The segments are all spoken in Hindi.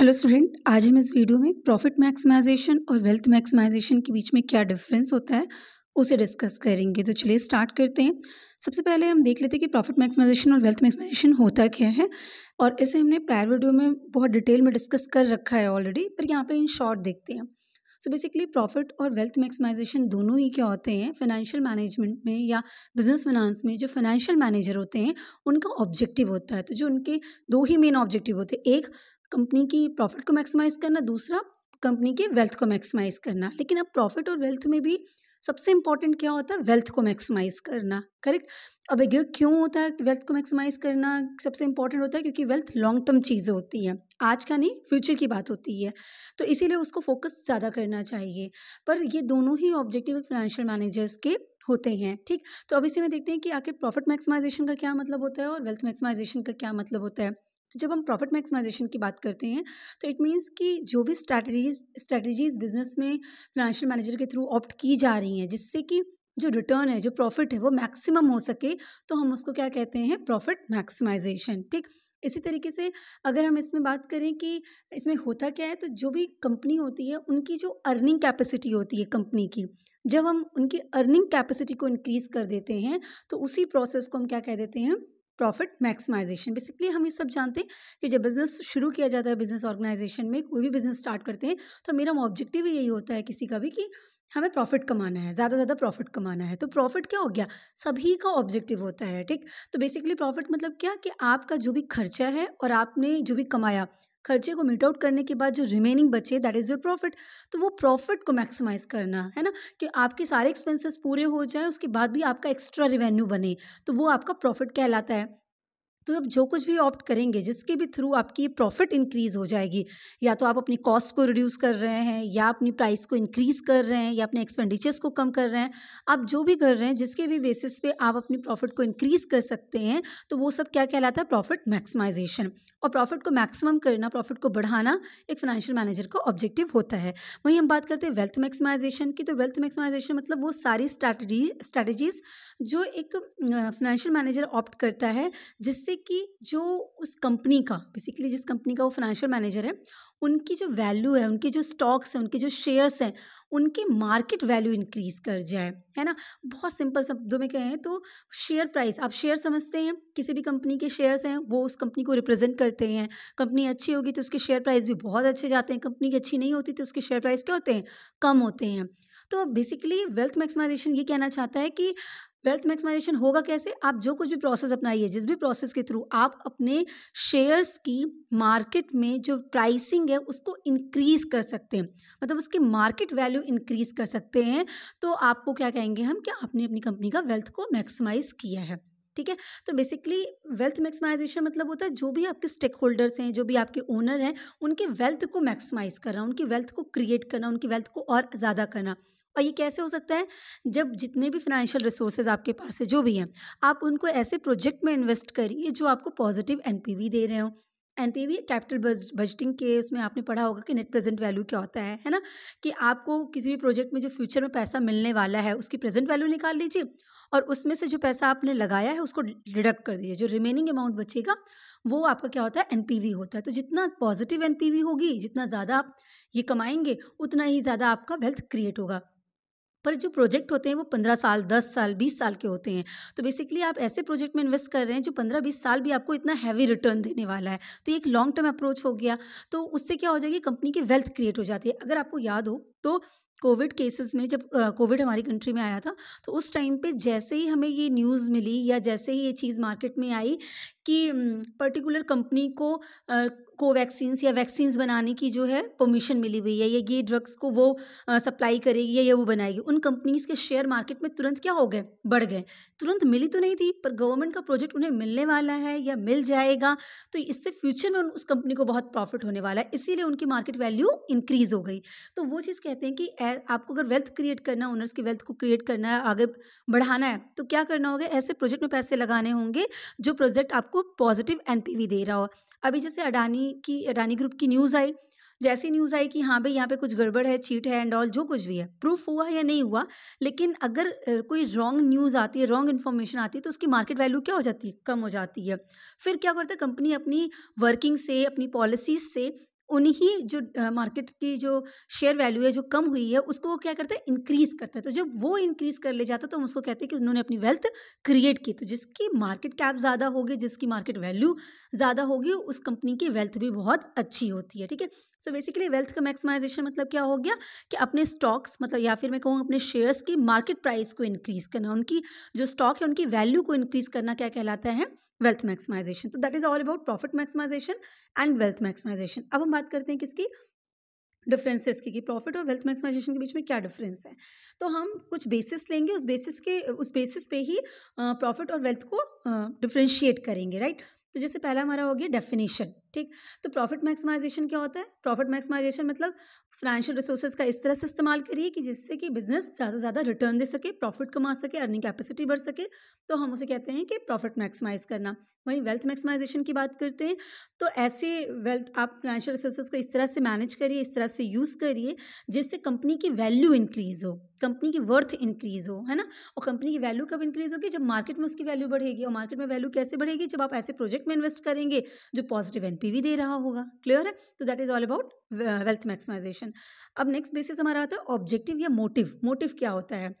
हेलो स्टूडेंट आज हम इस वीडियो में प्रॉफिट मैक्सिमाइजेशन और वेल्थ मैक्सिमाइजेशन के बीच में क्या डिफरेंस होता है उसे डिस्कस करेंगे तो चलिए स्टार्ट करते हैं सबसे पहले हम देख लेते हैं कि प्रॉफिट मैक्सिमाइजेशन और वेल्थ मैक्सिमाइजेशन होता क्या है और इसे हमने प्रायर वीडियो में बहुत डिटेल में डिस्कस कर रखा है ऑलरेडी पर यहाँ पर इन शॉर्ट देखते हैं सो बेसिकली प्रॉफिट और वेल्थ मैक्सिमाइजेशन दोनों ही क्या होते हैं फाइनेंशियल मैनेजमेंट में या बिजनेस फाइनेंस में जो फाइनेंशियल मैनेजर होते हैं उनका ऑब्जेक्टिव होता है तो जो उनके दो ही मेन ऑब्जेक्टिव होते हैं एक कंपनी की प्रॉफिट को मैक्सिमाइज करना दूसरा कंपनी के वेल्थ को मैक्सिमाइज करना लेकिन अब प्रॉफिट और वेल्थ में भी सबसे इंपॉर्टेंट क्या होता है वेल्थ को मैक्सिमाइज करना करेक्ट अब ये क्यों होता है वेल्थ को मैक्सिमाइज करना सबसे इंपॉर्टेंट होता है क्योंकि वेल्थ लॉन्ग टर्म चीज़ें होती हैं आज का नहीं फ्यूचर की बात होती है तो इसीलिए उसको फोकस ज़्यादा करना चाहिए पर ये दोनों ही ऑब्जेक्टिव फाइनेंशियल मैनेजर्स के होते हैं ठीक तो अब इसी में देखते हैं कि आखिर प्रॉफिट मैक्सिमाइजेशन का क्या मतलब होता है और वेल्थ मैक्सिमाइजेशन का क्या मतलब होता है तो जब हम प्रॉफिट मैक्सिमाइजेशन की बात करते हैं तो इट मीन्स कि जो भी स्ट्रैटेजीज स्ट्रैटेजीज बिजनेस में फिनेंशियल मैनेजर के थ्रू ऑप्ट की जा रही हैं जिससे कि जो रिटर्न है जो प्रॉफिट है वो मैक्सिमम हो सके तो हम उसको क्या कहते हैं प्रॉफिट मैक्सिमाइजेशन ठीक इसी तरीके से अगर हम इसमें बात करें कि इसमें होता क्या है तो जो भी कंपनी होती है उनकी जो अर्निंग कैपेसिटी होती है कंपनी की जब हम उनकी अर्निंग कैपेसिटी को इंक्रीज़ कर देते हैं तो उसी प्रोसेस को हम क्या कह देते हैं प्रॉफिट मैक्सिमाइजेशन बेसिकली हम ये सब जानते हैं कि जब बिज़नेस शुरू किया जाता है बिज़नेस ऑर्गेनाइजेशन में कोई भी बिज़नेस स्टार्ट करते हैं तो मेरा ऑब्जेक्टिव यही होता है किसी का भी कि हमें प्रॉफिट कमाना है ज़्यादा से ज़्यादा प्रॉफिट कमाना है तो प्रॉफिट क्या हो गया सभी का ऑब्जेक्टिव होता है ठीक तो बेसिकली प्रॉफिट मतलब क्या कि आपका जो भी खर्चा है और आपने जो भी कमाया खर्चे को मीट आउट करने के बाद जो रिमेनिंग बचे दैट इज़ योर प्रॉफिट तो वो प्रॉफिट को मैक्सिमाइज करना है ना कि आपके सारे एक्सपेंसेस पूरे हो जाए उसके बाद भी आपका एक्स्ट्रा रिवेन्यू बने तो वो आपका प्रॉफिट कहलाता है तो आप जो कुछ भी ऑप्ट करेंगे जिसके भी थ्रू आपकी प्रॉफिट इंक्रीज़ हो जाएगी या तो आप अपनी कॉस्ट को रिड्यूस कर रहे हैं या अपनी प्राइस को इंक्रीज़ कर रहे हैं या अपने एक्सपेंडिचर्स को कम कर रहे हैं आप जो भी कर रहे हैं जिसके भी बेसिस पे आप अपनी प्रॉफिट को इंक्रीज़ कर सकते हैं तो वो सब क्या कहलाता है प्रॉफिट मैक्सिमाइजेशन और प्रॉफिट को मैक्सिमम करना प्रॉफिट को बढ़ाना एक फाइनेंशियल मैनेजर का ऑब्जेक्टिव होता है वहीं हम बात करते हैं वेल्थ मैक्सिमाइजेशन की तो वेल्थ मैक्सिमाइजेशन मतलब वो सारी स्ट्रैटेजी स्ट्रैटेजीज जो एक फाइनेंशियल मैनेजर ऑप्ट करता है जिससे कि जो उस कंपनी का बेसिकली जिस कंपनी का वो फाइनेंशियल मैनेजर है उनकी जो वैल्यू है उनके जो स्टॉक्स हैं उनके जो शेयर्स हैं उनकी मार्केट वैल्यू इंक्रीज कर जाए है ना बहुत सिंपल शब्दों में कहें तो शेयर प्राइस आप शेयर समझते हैं किसी भी कंपनी के शेयर्स हैं वो उस कंपनी को रिप्रेजेंट करते हैं कंपनी अच्छी होगी तो उसके शेयर प्राइस भी बहुत अच्छे जाते हैं कंपनी की अच्छी नहीं होती तो उसके शेयर प्राइस क्या होते हैं कम होते हैं तो बेसिकली वेल्थ मैक्सिमाइजेशन ये कहना चाहता है कि वेल्थ मैक्सिमाइजेशन होगा कैसे आप जो कुछ भी प्रोसेस अपनाइए जिस भी प्रोसेस के थ्रू आप अपने शेयर्स की मार्केट में जो प्राइसिंग है उसको इंक्रीज कर सकते हैं मतलब उसकी मार्केट वैल्यू इंक्रीज कर सकते हैं तो आपको क्या कहेंगे हम कि आपने अपनी कंपनी का वेल्थ को मैक्सिमाइज किया है ठीक है तो बेसिकली वेल्थ मैक्सिमाइजेशन मतलब होता है जो भी आपके स्टेक होल्डर्स हैं जो भी आपके ओनर हैं उनके वेल्थ को मैक्सिमाइज करना उनकी वेल्थ को क्रिएट करना उनकी वेल्थ को और ज़्यादा करना और ये कैसे हो सकता है जब जितने भी फाइनेंशियल रिसोर्सेज आपके पास है जो भी हैं आप उनको ऐसे प्रोजेक्ट में इन्वेस्ट करिए जो आपको पॉजिटिव एन दे रहे हो N P V capital budgeting के उसमें आपने पढ़ा होगा कि नेट प्रेजेंट वैल्यू क्या होता है है ना कि आपको किसी भी प्रोजेक्ट में जो फ्यूचर में पैसा मिलने वाला है उसकी प्रेजेंट वैल्यू निकाल लीजिए और उसमें से जो पैसा आपने लगाया है उसको डिडक्ट कर दीजिए जो रिमेनिंग अमाउंट बचेगा वो आपका क्या होता है एन होता है तो जितना पॉजिटिव एन होगी जितना ज़्यादा आप ये कमाएंगे उतना ही ज़्यादा आपका वेल्थ क्रिएट होगा पर जो प्रोजेक्ट होते हैं वो पंद्रह साल दस साल बीस साल के होते हैं तो बेसिकली आप ऐसे प्रोजेक्ट में इन्वेस्ट कर रहे हैं जो पंद्रह बीस साल भी आपको इतना हैवी रिटर्न देने वाला है तो एक लॉन्ग टर्म अप्रोच हो गया तो उससे क्या हो जाएगी कंपनी की वेल्थ क्रिएट हो जाती है अगर आपको याद हो तो कोविड केसेस में जब कोविड हमारी कंट्री में आया था तो उस टाइम पे जैसे ही हमें ये न्यूज़ मिली या जैसे ही ये चीज़ मार्केट में आई कि पर्टिकुलर कंपनी को कोवैक्सीन्स या वैक्सीन्स बनाने की जो है परमिशन मिली हुई है या ये ड्रग्स को वो सप्लाई करेगी या ये वो बनाएगी उन कंपनीज के शेयर मार्केट में तुरंत क्या हो गए बढ़ गए तुरंत मिली तो नहीं थी पर गवर्नमेंट का प्रोजेक्ट उन्हें मिलने वाला है या मिल जाएगा तो इससे फ्यूचर में उस कंपनी को बहुत प्रॉफिट होने वाला है इसीलिए उनकी मार्केट वैल्यू इंक्रीज हो गई तो वो चीज़ कहते हैं कि आपको अगर वेल्थ क्रिएट करना है ओनर्स की वेल्थ को क्रिएट करना है अगर बढ़ाना है तो क्या करना होगा ऐसे प्रोजेक्ट में पैसे लगाने होंगे जो प्रोजेक्ट आप आपको पॉजिटिव एनपीवी दे रहा हो अभी जैसे अडानी की अडानी ग्रुप की न्यूज़ आई जैसी न्यूज़ आई कि हाँ भाई यहाँ पे कुछ गड़बड़ है चीट है एंड ऑल जो कुछ भी है प्रूफ हुआ या नहीं हुआ लेकिन अगर कोई रॉन्ग न्यूज़ आती है रॉन्ग इन्फॉर्मेशन आती है तो उसकी मार्केट वैल्यू क्या हो जाती है कम हो जाती है फिर क्या करते हैं कंपनी अपनी वर्किंग से अपनी पॉलिसीज से उन्हीं जो मार्केट की जो शेयर वैल्यू है जो कम हुई है उसको वो क्या करता है इंक्रीज़ करता है तो जब वो इंक्रीज़ कर ले जाता तो हम उसको कहते हैं कि उन्होंने अपनी वेल्थ क्रिएट की तो जिसकी मार्केट कैप ज़्यादा होगी जिसकी मार्केट वैल्यू ज़्यादा होगी उस कंपनी की वेल्थ भी बहुत अच्छी होती है ठीक है सो बेसिकली वेल्थ का मैक्सिमाइजेशन मतलब क्या हो गया कि अपने स्टॉक्स मतलब या फिर मैं कहूँ अपने शेयर्स की मार्केट प्राइस को इंक्रीज करना उनकी जो स्टॉक है उनकी वैल्यू को इंक्रीज करना क्या कहलाता है वेल्थ मैक्सिमाइजेशन तो that is all about profit maximization and wealth maximization अब हम बात करते हैं किसकी डिफरेंसेस की कि प्रॉफिट और वेल्थ मैक्सिमाइजेशन के बीच में क्या डिफरेंस है तो हम कुछ बेसिस लेंगे उस बेसिस के उस बेसिस पे ही प्रॉफिट और वेल्थ को डिफ्रेंशिएट करेंगे राइट तो जैसे पहला हमारा हो गया डेफिनेशन ठीक तो प्रॉफिट मैक्सिमाइजेशन क्या होता है प्रॉफिट मैक्सिमाइजेशन मतलब फाइनेंशियल रिसोर्सेज का इस तरह से इस्तेमाल करिए कि जिससे कि बिजनेस ज़्यादा से ज़्यादा रिटर्न दे सके प्रॉफिट कमा सके अर्निंग कैपेसिटी बढ़ सके तो हम उसे कहते हैं कि प्रॉफिट मैक्सिमाइज करना वहीं वेल्थ मैक्सिमाइजेशन की बात करते हैं तो ऐसे वेल्थ आप फाइनेंशियल रिसोर्सेज को इस तरह से मैनेज करिए इस तरह से यूज़ करिए जिससे कंपनी की वैल्यू इंक्रीज़ हो कंपनी की वर्थ इंक्रीज़ हो है ना और कंपनी की वैल्यू कब इंक्रीज़ होगी जब मार्केट में उसकी वैल्यू बढ़ेगी और मार्केट में वैल्यू कैसे बढ़ेगी जब आप ऐसे प्रोजेक्ट में इन्वेस्ट करेंगे जो पॉजिटिव भी दे रहा होगा क्लियर है तो that is all about wealth maximization अब नेक्स्ट बेसिस हमारा आता है ऑब्जेक्टिव या मोटिव मोटिव क्या होता है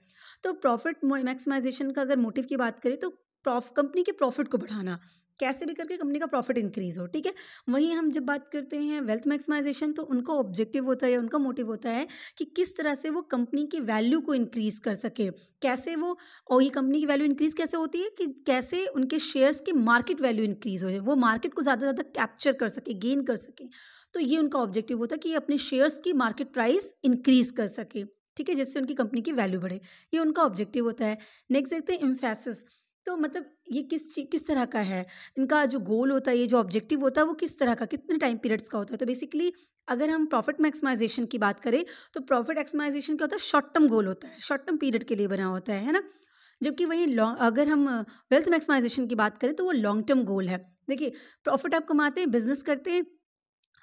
तो प्रॉफिट मैक्सिमाइजेशन का अगर मोटिव की बात करें तो कंपनी के प्रॉफिट को बढ़ाना कैसे भी करके कंपनी का प्रॉफिट इंक्रीज हो ठीक है वहीं हम जब बात करते हैं वेल्थ मैक्सिमाइजेशन तो उनका ऑब्जेक्टिव होता है उनका मोटिव होता है कि किस तरह से वो कंपनी की वैल्यू को इंक्रीज कर सके कैसे वो और ये कंपनी की वैल्यू इंक्रीज कैसे होती है कि कैसे उनके शेयर्स की मार्केट वैल्यू इंक्रीज हो जाए वो मार्केट को ज़्यादा से ज़्यादा कैप्चर कर सके गेन कर सके तो ये उनका ऑब्जेक्टिव होता है कि अपने शेयर्स की मार्केट प्राइस इंक्रीज कर सके ठीक है जिससे उनकी कंपनी की वैल्यू बढ़े ये उनका ऑब्जेक्टिव होता है नेक्स्ट देखते हैं इम्फेसिस तो मतलब ये किस किस तरह का है इनका जो गोल होता है ये जो ऑब्जेक्टिव होता है वो किस तरह का कितने टाइम पीरियड्स का होता है तो बेसिकली अगर हम प्रॉफिट मैक्सिमाइजेशन की बात करें तो प्रॉफिट मैक्सिमाइजेशन क्या होता है शॉर्ट टर्म गोल होता है शॉर्ट टर्म पीरियड के लिए बना होता है है ना जबकि वहीं लॉन्ग अगर हम वेल्थ मैक्सिमाइजेशन की बात करें तो वो लॉन्ग टर्म गोल है देखिए प्रॉफिट आप कमाते हैं बिजनेस करते हैं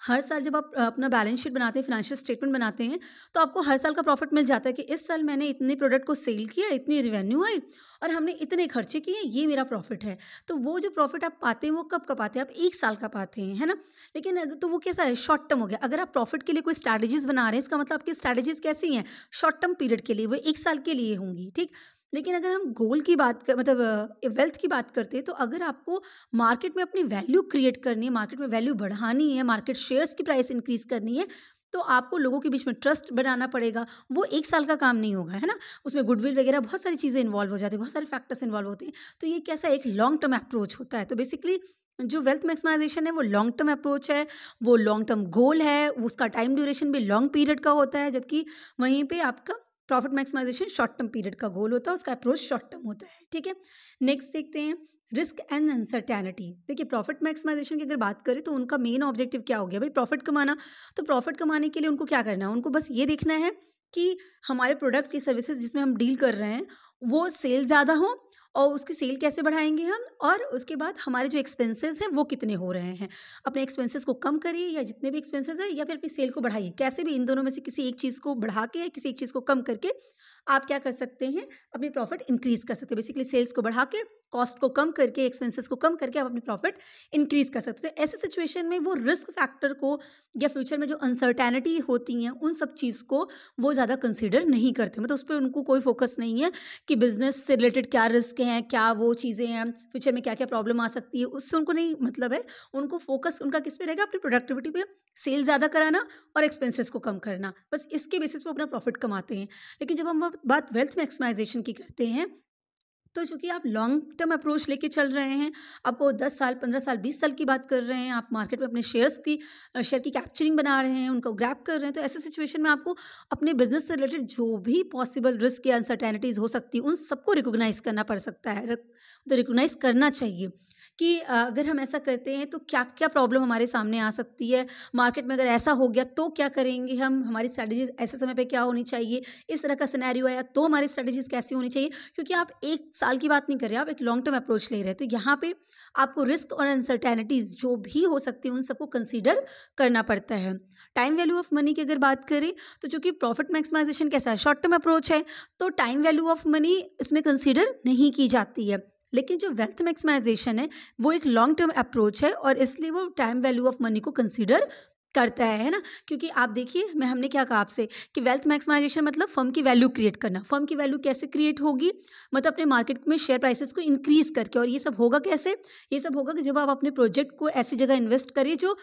हर साल जब आप अपना बैलेंस शीट बनाते हैं फिनेंशियल स्टेटमेंट बनाते हैं तो आपको हर साल का प्रॉफिट मिल जाता है कि इस साल मैंने इतने प्रोडक्ट को सेल किया इतनी रिवेन्यू आई और हमने इतने खर्चे किए ये मेरा प्रॉफिट है तो वो जो प्रॉफिट आप पाते हैं वो कब का पाते हैं आप एक साल का पाते हैं है ना लेकिन तो वो कैसा है शॉर्ट टर्म हो गया अगर आप प्रॉफिट के लिए कोई स्ट्रैटेजीज बना रहे हैं इसका मतलब आपकी स्ट्रैटेजीज कैसी हैं शॉर्ट टर्म पीरियड के लिए वो एक साल के लिए होंगी ठीक लेकिन अगर हम गोल की बात कर मतलब वेल्थ की बात करते हैं तो अगर आपको मार्केट में अपनी वैल्यू क्रिएट करनी है मार्केट में वैल्यू बढ़ानी है मार्केट शेयर्स की प्राइस इंक्रीज करनी है तो आपको लोगों के बीच में ट्रस्ट बनाना पड़ेगा वो एक साल का काम नहीं होगा है ना उसमें गुडविल वगैरह बहुत सारी चीज़ें इन्वॉल्व हो जाती है बहुत सारे फैक्टर्स इन्वॉल्व होते हैं तो ये कैसा एक लॉन्ग टर्म अप्रोच होता है तो बेसिकली जो वेल्थ मैक्सिमाइजेशन है वो लॉन्ग टर्म अप्रोच है वो लॉन्ग टर्म गोल है उसका टाइम ड्यूरेशन भी लॉन्ग पीरियड का होता है जबकि वहीं पे आपका profit maximization short term period का गोल होता है उसका अप्रोच शॉर्ट टर्म होता है ठीक है नेक्स्ट देखते हैं रिस्क एंड अनसर्टेनिटी देखिए प्रॉफिट मैक्सिमाइजेशन की अगर बात करें तो उनका मेन ऑब्जेक्टिव क्या हो गया भाई प्रॉफिट कमाना तो प्रॉफिट कमाने के लिए उनको क्या करना है उनको बस ये देखना है कि हमारे प्रोडक्ट की सर्विसेज जिसमें हम डील कर रहे हैं वो सेल ज़्यादा हो और उसकी सेल कैसे बढ़ाएंगे हम और उसके बाद हमारे जो एक्सपेंसेस हैं वो कितने हो रहे हैं अपने एक्सपेंसेस को कम करिए या जितने भी एक्सपेंसेस हैं या फिर अपनी सेल को बढ़ाइए कैसे भी इन दोनों में से किसी एक चीज़ को बढ़ा के या किसी एक चीज़ को कम करके आप क्या कर सकते हैं अपनी प्रॉफिट इंक्रीज़ कर सकते हैं बेसिकली सेल्स को बढ़ा के कॉस्ट को कम करके एक्सपेंसेस को कम करके आप अपनी प्रॉफिट इंक्रीज़ कर सकते हो तो ऐसे सिचुएशन में वो रिस्क फैक्टर को या फ्यूचर में जो अनसर्टेनिटी होती हैं उन सब चीज़ को वो ज़्यादा कंसिडर नहीं करते मतलब उस पर उनको कोई फोकस नहीं है कि बिज़नेस से रिलेटेड क्या रिस्क है हैं क्या वो चीज़ें हैं फ्यूचर में क्या क्या प्रॉब्लम आ सकती है उससे उनको नहीं मतलब है उनको फोकस उनका किस पे रहेगा अपनी प्रोडक्टिविटी पे सेल ज़्यादा कराना और एक्सपेंसेस को कम करना बस इसके बेसिस पे अपना प्रॉफिट कमाते हैं लेकिन जब हम बात वेल्थ मैक्सिमाइजेशन की करते हैं तो चूँकि आप लॉन्ग टर्म अप्रोच लेके चल रहे हैं आपको दस साल पंद्रह साल बीस साल की बात कर रहे हैं आप मार्केट में अपने शेयर्स की शेयर की कैप्चरिंग बना रहे हैं उनको ग्रैप कर रहे हैं तो ऐसे सिचुएशन में आपको अपने बिजनेस से रिलेटेड जो भी पॉसिबल रिस्क या अनसर्टेनिटीज़ हो सकती है उन सबको रिकोगनाइज़ करना पड़ सकता है तो रिकोगनाइज़ करना चाहिए कि अगर हम ऐसा करते हैं तो क्या क्या प्रॉब्लम हमारे सामने आ सकती है मार्केट में अगर ऐसा हो गया तो क्या करेंगे हम हमारी स्ट्रैटेजीज ऐसे समय पर क्या होनी चाहिए इस तरह का सिनेरियो आया तो हमारी स्ट्रैटेजीज कैसी होनी चाहिए क्योंकि आप एक साल की बात नहीं कर रहे आप एक लॉन्ग टर्म अप्रोच ले रहे हैं तो यहाँ पर आपको रिस्क और अनसर्टेनिटीज़ जो भी हो सकती है उन सबको कंसिडर करना पड़ता है टाइम वैल्यू ऑफ मनी की अगर बात करें तो चूँकि प्रॉफिट मैक्सिमाइजेशन कैसा है शॉर्ट टर्म अप्रोच है तो टाइम वैल्यू ऑफ मनी इसमें कंसिडर नहीं की जाती है लेकिन जो वेल्थ मैक्सिमाइजेशन है वो एक लॉन्ग टर्म अप्रोच है और इसलिए वो टाइम वैल्यू ऑफ मनी को कंसिडर करता है है ना क्योंकि आप देखिए मैं हमने क्या कहा आपसे कि वेल्थ मैक्सिमाइजेशन मतलब फर्म की वैल्यू क्रिएट करना फर्म की वैल्यू कैसे क्रिएट होगी मतलब अपने मार्केट में शेयर प्राइसेस को इंक्रीज करके और ये सब होगा कैसे ये सब होगा कि जब आप अपने प्रोजेक्ट को ऐसी जगह इन्वेस्ट करें जो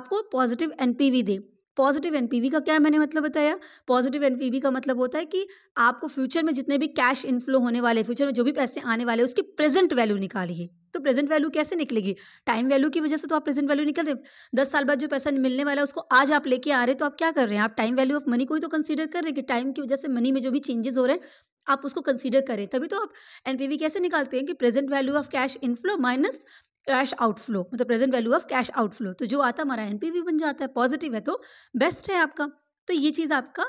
आपको पॉजिटिव एनपीवी दे पॉजिटिव एनपीवी का क्या मैंने मतलब बताया पॉजिटिव एनपीवी का मतलब होता है कि आपको फ्यूचर में जितने भी कैश इनफ्लो होने वाले फ्यूचर में जो भी पैसे आने वाले उसकी प्रेजेंट वैल्यू निकालिए तो प्रेजेंट वैल्यू कैसे निकलेगी टाइम वैल्यू की वजह से तो आप प्रेजेंट वैल्यू निकल रहे दस साल बाद जो पैसा मिलने वाला है उसको आज आप लेके आ रहे तो आप क्या कर रहे हैं आप टाइम वैल्यू ऑफ मनी को ही तो कंसीडर कर रहे हैं कि टाइम की वजह से मनी में जो भी चेंजेस हो रहे हैं आप उसको कंसिडर करें तभी तो आप एनपीवी कैसे निकालते हैं कि present value of cash inflow minus cash outflow मतलब present value of cash outflow तो जो आता हमारा एन बन जाता है पॉजिटिव है तो बेस्ट है आपका तो ये चीज़ आपका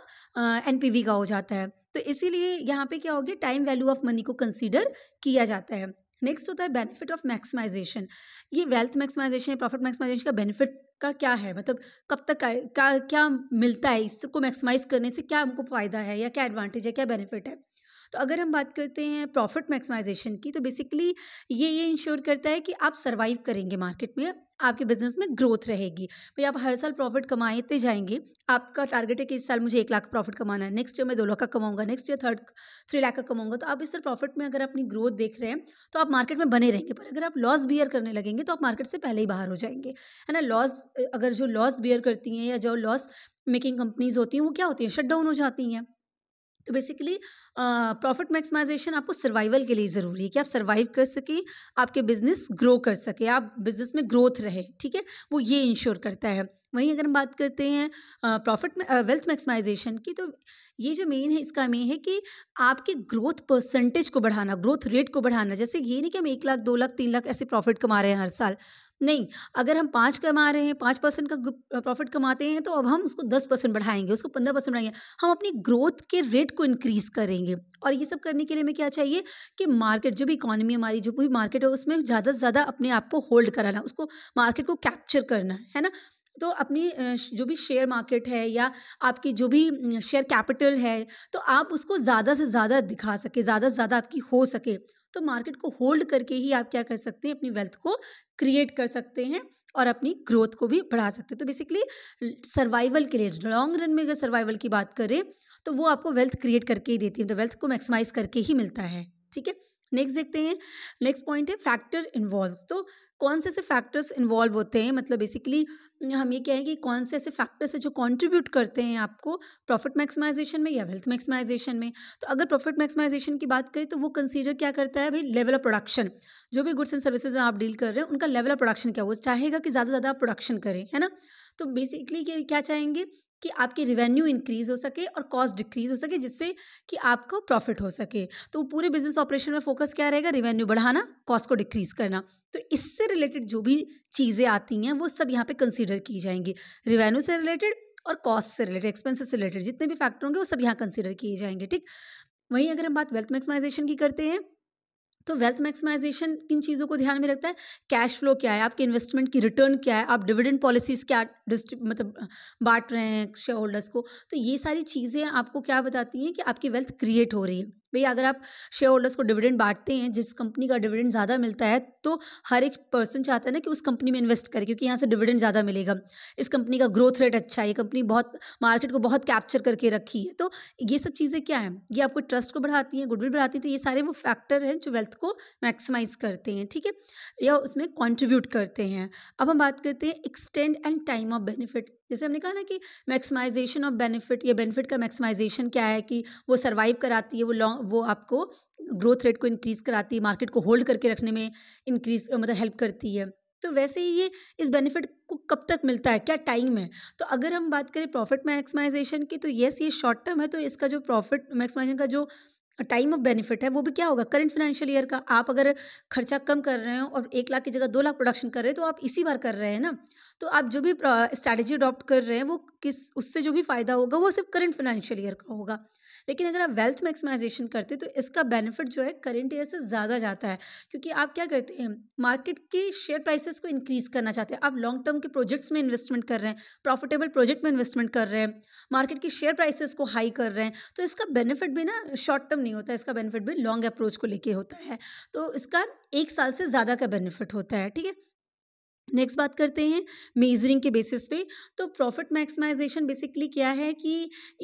एन uh, का हो जाता है तो इसीलिए यहाँ पे क्या हो गया टाइम वैल्यू ऑफ मनी को कंसीडर किया जाता है नेक्स्ट होता है बेनिफिट ऑफ मैक्सिमाइजेशन ये वेल्थ मैक्सिमाइजेशन या प्रॉफिट मैक्सिमाइजेशन का बेनिफिट का क्या है मतलब कब तक का, का क्या मिलता है इसको मैक्सिमाइज करने से क्या हमको फ़ायदा है या क्या एडवांटेज है क्या बेनिफिट है तो अगर हम बात करते हैं प्रॉफिट मैक्सिमाइजेशन की तो बेसिकली ये ये इंश्योर करता है कि आप सर्वाइव करेंगे मार्केट में आपके बिजनेस में ग्रोथ रहेगी भाई आप हर साल प्रॉफिट कमाते जाएंगे आपका टारगेट है कि इस साल मुझे एक लाख प्रॉफिट कमाना है नेक्स्ट ईयर मैं दो लाख का कमाऊंगा next year third three lakh का कमाऊंगा तो आप इस साल प्रॉफिट में अगर अपनी ग्रोथ देख रहे हैं तो आप मार्केट में बने रहेंगे पर अगर आप लॉस बियर करने लगेंगे तो आप मार्केट से पहले ही बाहर हो जाएंगे है ना लॉस अगर जो लॉस बियर करती हैं या जो लॉस मेकिंग कंपनीज होती हैं वो क्या होती हैं शट डाउन हो जाती हैं तो बेसिकली प्रॉफिट मैक्सिमाइजेशन आपको सर्वाइवल के लिए ज़रूरी है कि आप सर्वाइव कर सके आपके बिजनेस ग्रो कर सके आप बिजनेस में ग्रोथ रहे ठीक है वो ये इंश्योर करता है वहीं अगर हम बात करते हैं प्रॉफिट वेल्थ मैक्सिमाइजेशन की तो ये जो मेन है इसका मेन है कि आपके ग्रोथ परसेंटेज को बढ़ाना ग्रोथ रेट को बढ़ाना जैसे ये नहीं कि हम एक लाख दो लाख तीन लाख ऐसे प्रॉफिट कमा रहे हैं हर साल नहीं अगर हम पाँच कमा रहे हैं पाँच परसेंट का प्रॉफिट कमाते हैं तो अब हम उसको दस परसेंट बढ़ाएंगे उसको पंद्रह परसेंट बढ़ाएंगे हम अपनी ग्रोथ के रेट को इंक्रीज़ करेंगे और ये सब करने के लिए हमें क्या चाहिए कि मार्केट जो भी इकॉनमी हमारी जो भी मार्केट है उसमें ज़्यादा से ज़्यादा अपने आप को होल्ड कराना उसको मार्केट को कैप्चर करना है ना तो अपनी जो भी शेयर मार्केट है या आपकी जो भी शेयर कैपिटल है तो आप उसको ज़्यादा से ज़्यादा दिखा सके ज़्यादा से ज़्यादा आपकी हो सके तो मार्केट को होल्ड करके ही आप क्या कर सकते हैं अपनी वेल्थ को क्रिएट कर सकते हैं और अपनी ग्रोथ को भी बढ़ा सकते हैं तो बेसिकली सर्वाइवल के लिए लॉन्ग रन में अगर सर्वाइवल की बात करें तो वो आपको वेल्थ क्रिएट करके ही देती है तो वेल्थ को मैक्सिमाइज करके ही मिलता है ठीक है नेक्स्ट देखते हैं नेक्स्ट पॉइंट है फैक्टर इन्वॉल्व तो कौन से ऐसे फैक्टर्स इन्वॉल्व होते हैं मतलब बेसिकली हम ये कहें कि कौन से ऐसे फैक्टर्स हैं जो कंट्रीब्यूट करते हैं आपको प्रॉफिट मैक्सिमाइजेशन में या वेल्थ मैक्सिमाइजेशन में तो अगर प्रॉफिट मैक्सिमाइजेशन की बात करें तो वो कंसीडर क्या करता है भाई लेवल ऑफ प्रोडक्शन जो भी गुड्स एंड सर्विसेज आप डील कर रहे हैं उनका लेवल ऑफ प्रोडक्शन क्या वो चाहेगा कि ज़्यादा से ज़्यादा आप प्रोडक्शन करें है ना तो बेसिकली क्या चाहेंगे कि आपकी रिवेन्यू इंक्रीज़ हो सके और कॉस्ट डिक्रीज़ हो सके जिससे कि आपको प्रॉफिट हो सके तो वो पूरे बिजनेस ऑपरेशन में फोकस क्या रहेगा रिवेन्यू बढ़ाना कॉस्ट को डिक्रीज़ करना तो इससे रिलेटेड जो भी चीज़ें आती हैं वो सब यहाँ पे कंसिडर की जाएंगी रिवेन्यू से रिलेटेड और कॉस्ट से रिलेटेड एक्सपेंसिस से रिलेटेड जितने भी फैक्टर होंगे वो सब यहाँ कंसिडर किए जाएंगे ठीक वहीं अगर हम बात वेल्थ मैक्सिमाइजेशन की करते हैं तो वेल्थ मैक्सिमाइजेशन किन चीज़ों को ध्यान में रखता है कैश फ्लो क्या है आपके इन्वेस्टमेंट की रिटर्न क्या है आप डिविडेंड पॉलिसीज़ क्या मतलब बांट रहे हैं शेयर होल्डर्स को तो ये सारी चीज़ें आपको क्या बताती हैं कि आपकी वेल्थ क्रिएट हो रही है भैया अगर आप शेयर होल्डर्स को डिविडेंड बांटते हैं जिस कंपनी का डिविडेंड ज़्यादा मिलता है तो हर एक पर्सन चाहता है ना कि उस कंपनी में इन्वेस्ट करें क्योंकि यहाँ से डिविडेंड ज़्यादा मिलेगा इस कंपनी का ग्रोथ रेट अच्छा है ये कंपनी बहुत मार्केट को बहुत कैप्चर करके रखी है तो ये सब चीज़ें क्या हैं ये आपको ट्रस्ट को बढ़ाती हैं गुडविल बढ़ाती है तो ये सारे वो फैक्टर हैं जो वेल्थ को मैक्सिमाइज करते हैं ठीक है या उसमें कॉन्ट्रीब्यूट करते हैं अब हम बात करते हैं extent and time of benefit जैसे हमने कहा ना कि मैक्सिमाइजेशन ऑफ बेनिफिट या बेनिफिट का मैक्सिमाइजेशन क्या है कि वो सर्वाइव कराती है वो लॉन्ग वो आपको ग्रोथ रेट को इंक्रीज़ कराती है मार्केट को होल्ड करके रखने में इंक्रीज मतलब हेल्प करती है तो वैसे ही ये इस बेनिफिट को कब तक मिलता है क्या टाइम है तो अगर हम बात करें प्रॉफिट मैक्सिमाइजेशन की तो येस ये शॉर्ट टर्म है तो इसका जो प्रॉफिट मैक्सिमाइजेशन का जो टाइम ऑफ बेनिफिट है वो भी क्या होगा करंट फाइनेंशियल ईयर का आप अगर खर्चा कम कर रहे हो और एक लाख की जगह दो लाख प्रोडक्शन कर रहे हैं तो आप इसी बार कर रहे हैं ना तो आप जो भी स्ट्रैटेजी अडॉप्ट कर रहे हैं वो किस उससे जो भी फ़ायदा होगा वो सिर्फ करंट फाइनेंशियल ईयर का होगा लेकिन अगर आप वेल्थ मैक्सिमाइजेशन करते तो इसका बेनिफिट जो है करंट ईयर से ज़्यादा जाता है क्योंकि आप क्या करते हैं मार्केट के शेयर प्राइसेस को इंक्रीज़ करना चाहते हैं आप लॉन्ग टर्म के प्रोजेक्ट्स में इन्वेस्टमेंट कर रहे हैं प्रॉफिटेबल प्रोजेक्ट में इन्वेस्टमेंट कर रहे हैं मार्केट के शेयर प्राइसेस को हाई कर रहे हैं तो इसका बेनिफिट भी ना शॉर्ट टर्म नहीं होता इसका बेनिफिट भी लॉन्ग अप्रोच को लेके होता है तो इसका एक साल से ज़्यादा का बेनिफिट होता है ठीक है नेक्स्ट बात करते हैं मेजरिंग के बेसिस पे तो प्रॉफिट मैक्सिमाइजेशन बेसिकली क्या है कि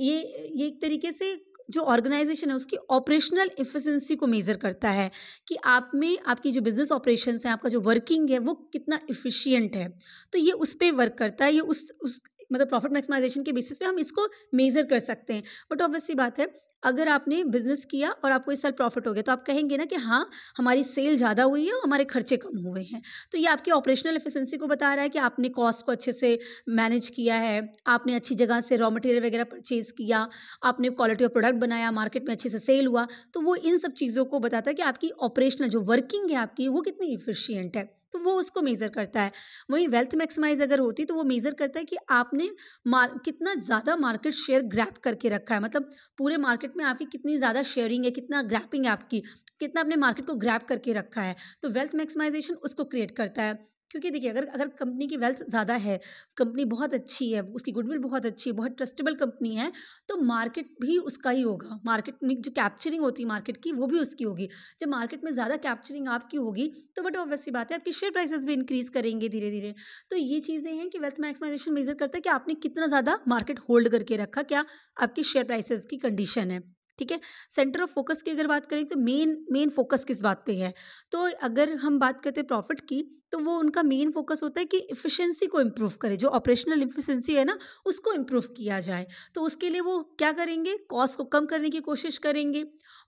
ये ये एक तरीके से जो ऑर्गेनाइजेशन है उसकी ऑपरेशनल इफिशेंसी को मेज़र करता है कि आप में आपकी जो बिजनेस ऑपरेशंस हैं आपका जो वर्किंग है वो कितना इफ़िशियंट है तो ये उस पर वर्क करता है ये उस उस मतलब प्रॉफिट मैक्सिमाइजेशन के बेसिस पे हम इसको मेज़र कर सकते हैं बट ऑब्वियसली बात है अगर आपने बिज़नेस किया और आपको इस साल प्रॉफिट हो गया तो आप कहेंगे ना कि हाँ हमारी सेल ज़्यादा हुई है और हमारे खर्चे कम हुए हैं तो ये आपकी ऑपरेशनल एफिशिएंसी को बता रहा है कि आपने कॉस्ट को अच्छे से मैनेज किया है आपने अच्छी जगह से रॉ मटेरियल वगैरह परचेज़ किया आपने क्वालिटी ऑफ प्रोडक्ट बनाया मार्केट में अच्छे से सेल हुआ तो वो इन सब चीज़ों को बताता है कि आपकी ऑपरेशनल जो वर्किंग है आपकी वो कितनी इफिशियंट है तो वो उसको मेज़र करता है वहीं वेल्थ मैक्सिमाइज अगर होती तो वो मेज़र करता है कि आपने मार कितना ज़्यादा मार्केट शेयर ग्रैप करके रखा है मतलब पूरे मार्केट में आपकी कितनी ज़्यादा शेयरिंग है कितना ग्रैपिंग है आपकी कितना आपने मार्केट को ग्रैप करके रखा है तो वेल्थ मैक्सिमाइजेशन उसको क्रिएट करता है क्योंकि देखिए अगर अगर कंपनी की वेल्थ ज़्यादा है कंपनी बहुत अच्छी है उसकी गुडविल बहुत अच्छी है बहुत ट्रस्टेबल कंपनी है तो मार्केट भी उसका ही होगा मार्केट में जो कैप्चरिंग होती है मार्केट की वो भी उसकी होगी जब मार्केट में ज़्यादा कैप्चरिंग आपकी होगी तो बट सी बात है आपकी शेयर प्राइसेस भी इंक्रीज़ करेंगे धीरे धीरे तो ये चीज़ें हैं कि वेल्थ मैक्सिमाइजेशन मेजर करता है कि आपने कितना ज़्यादा मार्केट होल्ड करके रखा क्या आपकी शेयर प्राइसेज की कंडीशन है ठीक है सेंटर ऑफ फोकस की अगर बात करें तो मेन मेन फोकस किस बात पे है तो अगर हम बात करते हैं प्रॉफिट की तो वो उनका मेन फोकस होता है कि इफ़िशेंसी को इम्प्रूव करें जो ऑपरेशनल इफिशेंसी है ना उसको इम्प्रूव किया जाए तो उसके लिए वो क्या करेंगे कॉस्ट को कम करने की कोशिश करेंगे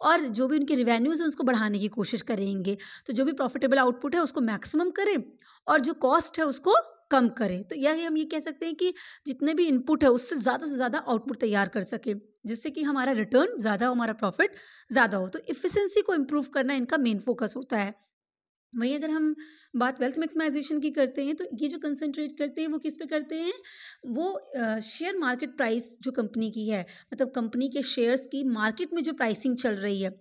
और जो भी उनके रिवेन्यूज़ हैं उसको बढ़ाने की कोशिश करेंगे तो जो भी प्रॉफिटेबल आउटपुट है उसको मैक्सिमम करें और जो कॉस्ट है उसको कम करें तो यह हम ये कह सकते हैं कि जितने भी इनपुट है उससे ज़्यादा से ज़्यादा आउटपुट तैयार कर सकें जिससे कि हमारा रिटर्न ज़्यादा हो हमारा प्रॉफिट ज़्यादा हो तो इफिशेंसी को इम्प्रूव करना इनका मेन फोकस होता है वहीं अगर हम बात वेल्थ मैक्सिमाइजेशन की करते हैं तो ये जो कंसंट्रेट करते हैं वो किस पे करते हैं वो शेयर मार्केट प्राइस जो कंपनी की है मतलब कंपनी के शेयर्स की मार्केट में जो प्राइसिंग चल रही है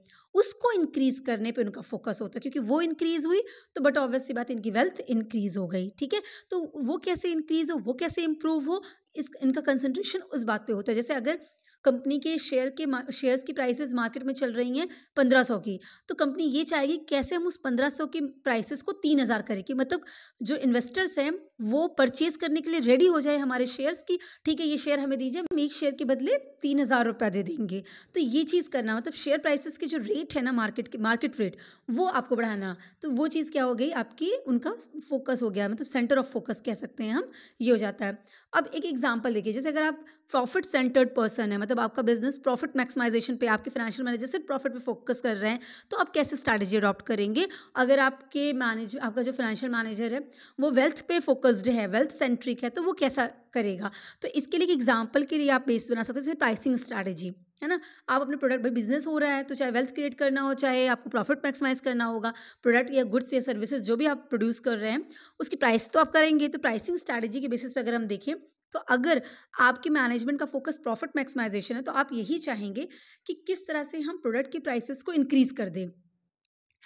उसको इंक्रीज करने पे उनका फोकस होता है क्योंकि वो इंक्रीज हुई तो बट ऑब्वियस सी बात इनकी वेल्थ इंक्रीज हो गई ठीक है तो वो कैसे इंक्रीज हो वो कैसे इंप्रूव हो इस इनका कंसंट्रेशन उस बात पे होता है जैसे अगर कंपनी के शेयर के शेयर्स की प्राइसेस मार्केट में चल रही हैं पंद्रह सौ की तो कंपनी ये चाहेगी कैसे हम उस पंद्रह सौ की प्राइसेस को तीन हज़ार करें कि मतलब जो इन्वेस्टर्स हैं वो परचेज करने के लिए रेडी हो जाए हमारे शेयर्स की ठीक है ये शेयर हमें दीजिए हम एक शेयर के बदले तीन हज़ार रुपया दे देंगे तो ये चीज़ करना मतलब शेयर प्राइसेस के जो रेट है ना मार्केट के मार्केट रेट वो आपको बढ़ाना तो वो चीज़ क्या हो गई आपकी उनका फोकस हो गया मतलब सेंटर ऑफ फोकस कह सकते हैं हम ये हो जाता है अब एक एग्जांपल देखिए जैसे अगर आप प्रॉफिट सेंटर्ड पर्सन है मतलब आपका बिजनेस प्रॉफिट मैक्सिमाइजेशन पे आपके फाइनेंशियल मैनेजर सिर्फ प्रॉफिट पे फोकस कर रहे हैं तो आप कैसे स्ट्रैटेजी अडॉप्ट करेंगे अगर आपके मैनेज आपका जो फाइनेंशियल मैनेजर है वो वेल्थ पे फोकस्ड है वेल्थ सेंट्रिक है तो वो कैसा करेगा तो इसके लिए एग्जाम्पल के लिए आप बेस बना सकते हैं जैसे प्राइसिंग स्ट्रैटेजी है ना आप अपने प्रोडक्ट भाई बिजनेस हो रहा है तो चाहे वेल्थ क्रिएट करना हो चाहे आपको प्रॉफिट मैक्सिमाइज करना होगा प्रोडक्ट या गुड्स या सर्विसेज जो भी आप प्रोड्यूस कर रहे हैं उसकी प्राइस तो आप करेंगे तो प्राइसिंग स्ट्रैटेजी के बेसिस पर अगर हम देखें तो अगर आपके मैनेजमेंट का फोकस प्रॉफिट मैक्सिमाइजेशन है तो आप यही चाहेंगे कि किस तरह से हम प्रोडक्ट के प्राइसेस को इंक्रीज़ कर दें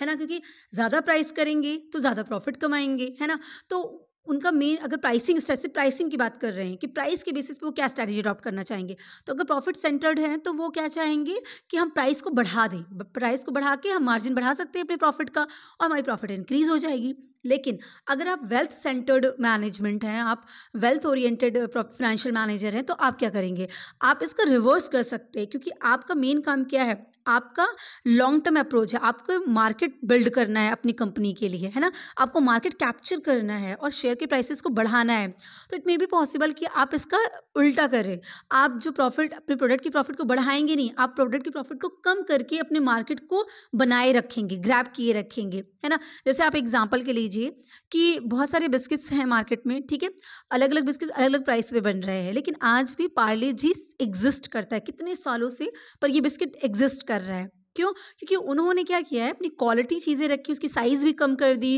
है ना क्योंकि ज़्यादा प्राइस करेंगे तो ज़्यादा प्रॉफिट कमाएंगे है ना तो उनका मेन अगर प्राइसिंग स्ट्रेस प्राइसिंग की बात कर रहे हैं कि प्राइस के बेसिस पे वो क्या स्ट्रैटेजी अडॉप्ट करना चाहेंगे तो अगर प्रॉफिट सेंटर्ड हैं तो वो क्या चाहेंगे कि हम प्राइस को बढ़ा दें प्राइस को बढ़ा के हम मार्जिन बढ़ा सकते हैं अपने प्रॉफिट का और हमारी प्रॉफिट इंक्रीज हो जाएगी लेकिन अगर आप वेल्थ सेंटर्ड मैनेजमेंट हैं आप वेल्थ ओरिएंटेड फाइनेंशियल मैनेजर हैं तो आप क्या करेंगे आप इसका रिवर्स कर सकते हैं क्योंकि आपका मेन काम क्या है आपका लॉन्ग टर्म अप्रोच है आपको मार्केट बिल्ड करना है अपनी कंपनी के लिए है ना आपको मार्केट कैप्चर करना है और शेयर के प्राइसेस को बढ़ाना है तो इट मे बी पॉसिबल कि आप इसका उल्टा करें आप जो प्रॉफिट अपने प्रोडक्ट की प्रॉफिट को बढ़ाएंगे नहीं आप प्रोडक्ट की प्रॉफिट को कम करके अपने मार्केट को बनाए रखेंगे ग्रैप किए रखेंगे है ना जैसे आप एग्जाम्पल के लीजिए कि बहुत सारे बिस्किट्स हैं मार्केट में ठीक है अलग अलग बिस्किट्स अलग अलग प्राइस पे बन रहे हैं लेकिन आज भी पार्ले जी एग्जिस्ट करता है कितने सालों से पर ये बिस्किट एग्जिस्ट कर रहा है क्यों क्योंकि उन्होंने क्या किया है अपनी क्वालिटी चीज़ें रखी उसकी साइज़ भी कम कर दी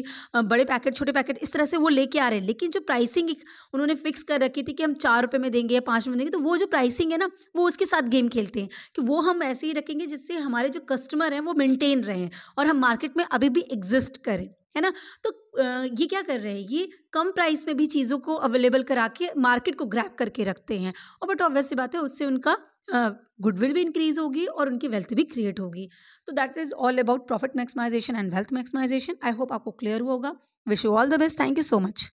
बड़े पैकेट छोटे पैकेट इस तरह से वो लेके आ रहे हैं लेकिन जो प्राइसिंग उन्होंने फिक्स कर रखी थी कि हम चार रुपये में देंगे या पाँच में देंगे तो वो जो प्राइसिंग है ना वो उसके साथ गेम खेलते हैं कि वो हम ऐसे ही रखेंगे जिससे हमारे जो कस्टमर हैं वो मेनटेन रहें और हम मार्केट में अभी भी एग्जिस्ट करें है ना तो ये क्या कर रहे हैं ये कम प्राइस में भी चीज़ों को अवेलेबल करा के मार्केट को ग्रैप करके रखते हैं और बट ऑब्वियस सी बात है उससे उनका गुडविल भी इंक्रीज होगी और उनकी वेल्थ भी क्रिएट होगी तो that is all about profit maximization and wealth maximization I hope आपको क्लियर होगा wish you all the best thank you so much